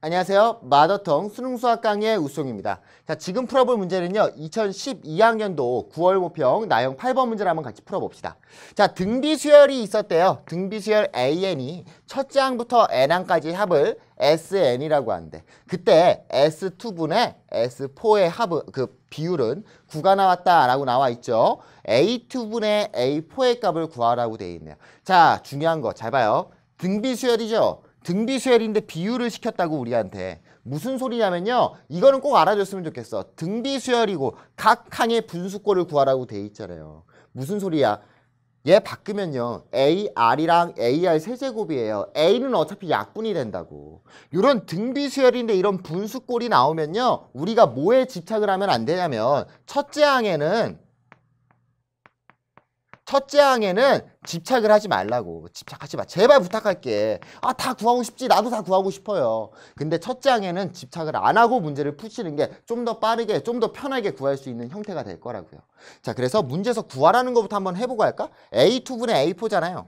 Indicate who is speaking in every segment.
Speaker 1: 안녕하세요. 마더텅 수능수학 강의 의우수입니다 자, 지금 풀어볼 문제는요. 2012학년도 9월 모평 나형 8번 문제를 한번 같이 풀어봅시다. 자, 등비수열이 있었대요. 등비수열 AN이 첫째 항부터 N항까지 합을 SN이라고 하는데 그때 S2분의 S4의 합의 그 비율은 9가 나왔다라고 나와 있죠. A2분의 A4의 값을 구하라고 되어 있네요. 자, 중요한 거 잘 봐요. 등비수열이죠. 등비수열인데 비유를 시켰다고 우리한테 무슨 소리냐면요 이거는 꼭 알아줬으면 좋겠어 등비수열이고 각항의 분수꼴을 구하라고 돼 있잖아요 무슨 소리야 얘 예, 바꾸면요 AR이랑 AR 세제곱이에요 A는 어차피 약분이 된다고 이런 등비수열인데 이런 분수꼴이 나오면요 우리가 뭐에 집착을 하면 안 되냐면 첫째 항에는 첫째 항에는 집착을 하지 말라고 집착하지 마 제발 부탁할게 아 다 구하고 싶지 나도 다 구하고 싶어요 근데 첫째 항에는 집착을 안 하고 문제를 푸시는 게 좀 더 빠르게 좀 더 편하게 구할 수 있는 형태가 될 거라고요 자 그래서 문제에서 구하라는 것부터 한번 해보고 할까? A2분의 A4잖아요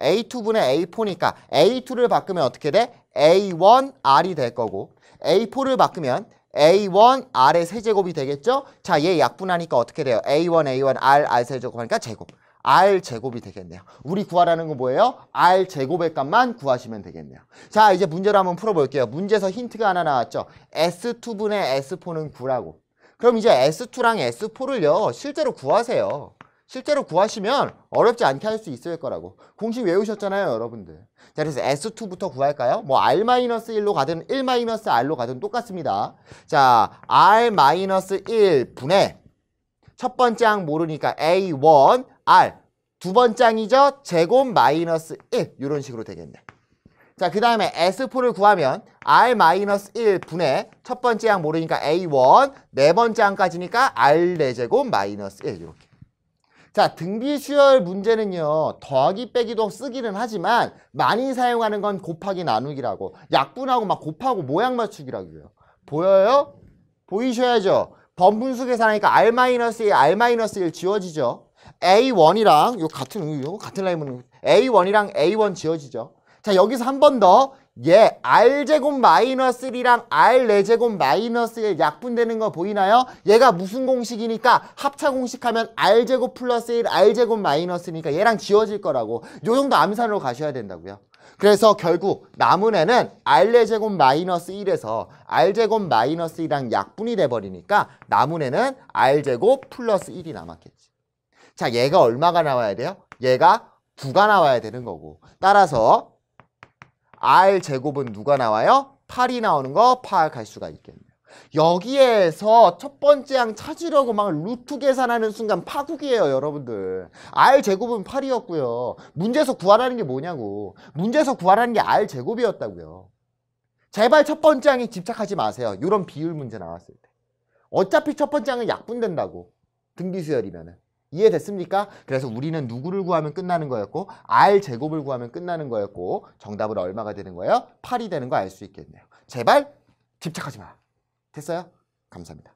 Speaker 1: A2분의 A4니까 A2를 바꾸면 어떻게 돼? A1R이 될 거고 A4를 바꾸면 A1 R의 세제곱이 되겠죠? 자, 얘 약분하니까 어떻게 돼요? A1, A1, R, R 세제곱하니까 제곱. R 제곱이 되겠네요. 우리 구하라는 건 뭐예요? R 제곱의 값만 구하시면 되겠네요. 자, 이제 문제를 한번 풀어볼게요. 문제에서 힌트가 하나 나왔죠? S2분의 S4는 9라고. 그럼 이제 S2랑 S4를요, 실제로 구하세요. 실제로 구하시면 어렵지 않게 할 수 있을 거라고 공식 외우셨잖아요 여러분들 자 그래서 S2부터 구할까요? 뭐 R-1로 가든 1-R로 가든 똑같습니다 자 R-1분의 첫 번째 항 모르니까 A1 R 두 번째 항이죠 제곱 마이너스 1 이런 식으로 되겠네 자그 다음에 S4를 구하면 R-1분의 첫 번째 항 모르니까 A1 네 번째 항까지니까 R4제곱 마이너스 1 이렇게 자, 등비 수열 문제는요. 더하기 빼기도 쓰기는 하지만 많이 사용하는 건 곱하기 나누기라고 약분하고 막 곱하고 모양 맞추기라고요. 보여요? 보이셔야죠. 번분수 계산하니까 R-1에 R-1 지워지죠. A1이랑 요 같은 요 같은 라인은 A1이랑 A1 지워지죠. 자, 여기서 한번더 예, r제곱 마이너스 1이랑 r 4제곱 마이너스 1 약분되는 거 보이나요? 얘가 무슨 공식이니까 합차 공식하면 r제곱 플러스 1, r제곱 마이너스니까 얘랑 지워질 거라고 요 정도 암산으로 가셔야 된다고요. 그래서 결국 남은 애는 r제곱 마이너스 1에서 r제곱 마이너스 1이랑 약분이 돼버리니까 남은 애는 r제곱 플러스 1이 남았겠지. 자, 얘가 얼마가 나와야 돼요? 얘가 9가 나와야 되는 거고 따라서 r 제곱은 누가 나와요? 8이 나오는 거 파악할 수가 있겠네요. 여기에서 첫 번째 항 찾으려고 막 루트 계산하는 순간 파국이에요 여러분들 r 제곱은 8이었고요 문제에서 구하라는 게 뭐냐고 문제에서 구하라는 게 r 제곱이었다고요 제발 첫 번째 항에 집착하지 마세요 이런 비율 문제 나왔을 때 어차피 첫 번째 항은 약분된다고 등기수열이면은 이해됐습니까? 그래서 우리는 누구를 구하면 끝나는 거였고 r 제곱을 구하면 끝나는 거였고 정답은 얼마가 되는 거예요? 8이 되는 거 알 수 있겠네요. 제발 집착하지 마. 됐어요? 감사합니다.